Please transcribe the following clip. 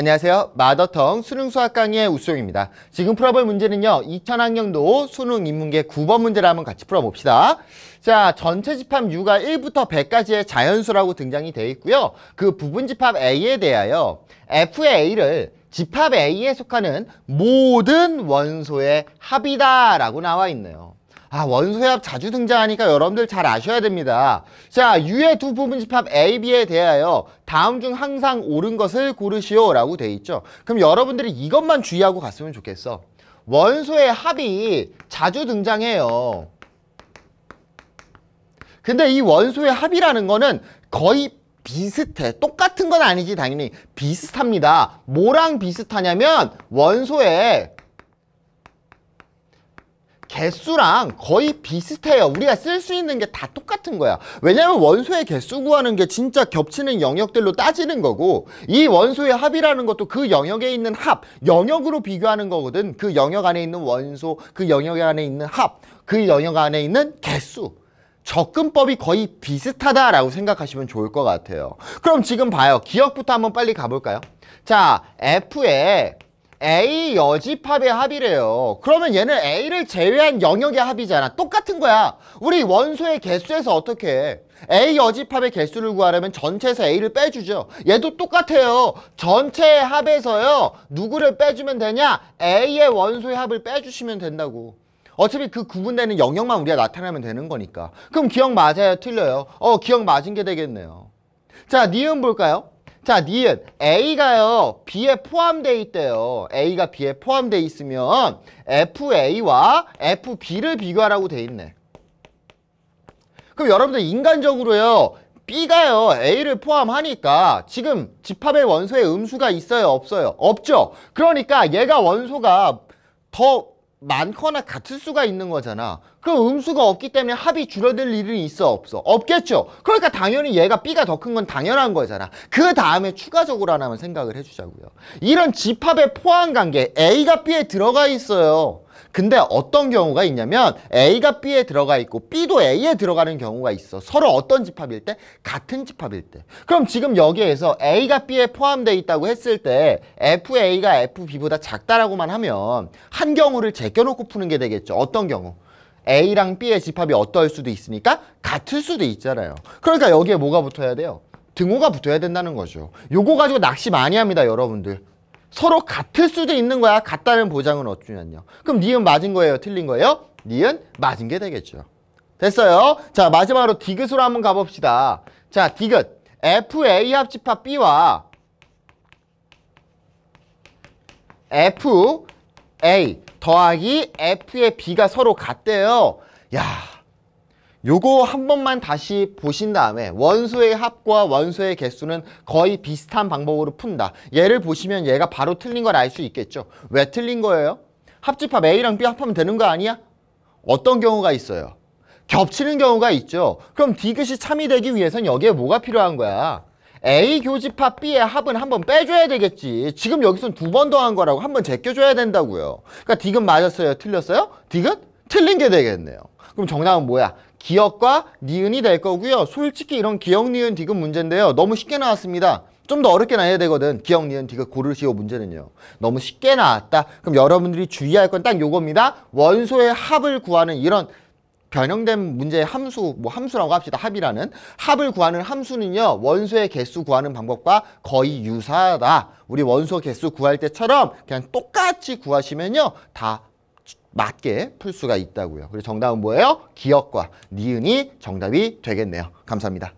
안녕하세요. 마더텅 수능 수학 강의의 우수용입니다. 지금 풀어볼 문제는요. 2000학년도 수능 인문계 9번 문제를 한번 같이 풀어봅시다. 자, 전체 집합 U가 1부터 100까지의 자연수라고 등장이 되어 있고요. 그 부분 집합 A에 대하여 FA를 집합 A에 속하는 모든 원소의 합이다라고 나와 있네요. 아 원소협 자주 등장하니까 여러분들 잘 아셔야 됩니다. 자유의두 부분집합 A, B에 대하여 다음 중 항상 옳은 것을 고르시오 라고 돼 있죠. 그럼 여러분들이 이것만 주의하고 갔으면 좋겠어. 원소의 합이 자주 등장해요. 근데 이 원소의 합이라는 거는 거의 비슷해. 똑같은 건 아니지 당연히. 비슷합니다. 뭐랑 비슷하냐면 원소의 개수랑 거의 비슷해요. 우리가 쓸 수 있는 게 다 똑같은 거야. 왜냐면 원소의 개수 구하는 게 진짜 겹치는 영역들로 따지는 거고 이 원소의 합이라는 것도 그 영역에 있는 합, 영역으로 비교하는 거거든. 그 영역 안에 있는 원소, 그 영역 안에 있는 합, 그 영역 안에 있는 개수. 접근법이 거의 비슷하다라고 생각하시면 좋을 것 같아요. 그럼 지금 봐요. 기억부터 한번 빨리 가볼까요? 자, f 에 A 여지합의 합이래요. 그러면 얘는 A를 제외한 영역의 합이잖아. 똑같은 거야. 우리 원소의 개수에서 어떻게 해? A 여지합의 개수를 구하려면 전체에서 A를 빼주죠. 얘도 똑같아요. 전체의 합에서요. 누구를 빼주면 되냐? A의 원소의 합을 빼주시면 된다고. 어차피 그 구분되는 영역만 우리가 나타내면 되는 거니까. 그럼 기억 맞아요? 틀려요? 어, 기억 맞은 게 되겠네요. 자, 니은 볼까요? 자, 니은 A가요. B에 포함돼 있대요. A가 B에 포함돼 있으면 FA와 FB를 비교하라고 돼 있네. 그럼 여러분들 인간적으로요. B가요 A를 포함하니까 지금 집합의 원소에 음수가 있어요 없어요 없죠 그러니까 얘가 원소가 더 많거나 같을 수가 있는 거잖아 그럼 음수가 없기 때문에 합이 줄어들 일은 있어 없어 없겠죠 그러니까 당연히 얘가 B가 더 큰 건 당연한 거잖아 그 다음에 추가적으로 하나만 생각을 해주자고요 이런 집합의 포함관계 A가 B에 들어가 있어요 근데 어떤 경우가 있냐면 A가 B에 들어가 있고 B도 A에 들어가는 경우가 있어. 서로 어떤 집합일 때? 같은 집합일 때. 그럼 지금 여기에서 A가 B에 포함되어 있다고 했을 때 FA가 FB보다 작다라고만 하면 한 경우를 제껴놓고 푸는 게 되겠죠. 어떤 경우? A랑 B의 집합이 어떨 수도 있으니까 같을 수도 있잖아요. 그러니까 여기에 뭐가 붙어야 돼요? 등호가 붙어야 된다는 거죠. 요거 가지고 낚시 많이 합니다, 여러분들. 서로 같을 수도 있는 거야. 같다는 보장은 어쩌냐요. 그럼 니은 맞은 거예요? 틀린 거예요? 니은 맞은 게 되겠죠. 됐어요. 자, 마지막으로 디귿으로 한번 가봅시다. 자, 디귿. FA 합집합 B와 FA 더하기 F의 B가 서로 같대요. 야, 요거 한 번만 다시 보신 다음에 원소의 합과 원소의 개수는 거의 비슷한 방법으로 푼다. 얘를 보시면 얘가 바로 틀린 걸 알 수 있겠죠. 왜 틀린 거예요? 합집합 A랑 B 합하면 되는 거 아니야? 어떤 경우가 있어요? 겹치는 경우가 있죠. 그럼 디귿이 참이 되기 위해선 여기에 뭐가 필요한 거야? A 교집합 B의 합은 한 번 빼줘야 되겠지. 지금 여기선 두번 더 한 거라고 한 번 제껴줘야 된다고요. 그러니까 디귿 맞았어요? 틀렸어요? 디귿? 틀린 게 되겠네요. 그럼 정답은 뭐야? 기억과 니은이 될 거고요. 솔직히 이런 기억, 니은, 디귿 문제인데요. 너무 쉽게 나왔습니다. 좀 더 어렵게 나야 되거든. 기억, 니은, 디귿 고르시오 문제는요. 너무 쉽게 나왔다. 그럼 여러분들이 주의할 건 딱 요겁니다. 원소의 합을 구하는 이런 변형된 문제의 함수, 뭐 함수라고 합시다. 합이라는. 합을 구하는 함수는요. 원소의 개수 구하는 방법과 거의 유사하다. 우리 원소 개수 구할 때처럼 그냥 똑같이 구하시면요. 다 맞게 풀 수가 있다고요. 그리고 정답은 뭐예요? 기억과 니은이 정답이 되겠네요. 감사합니다.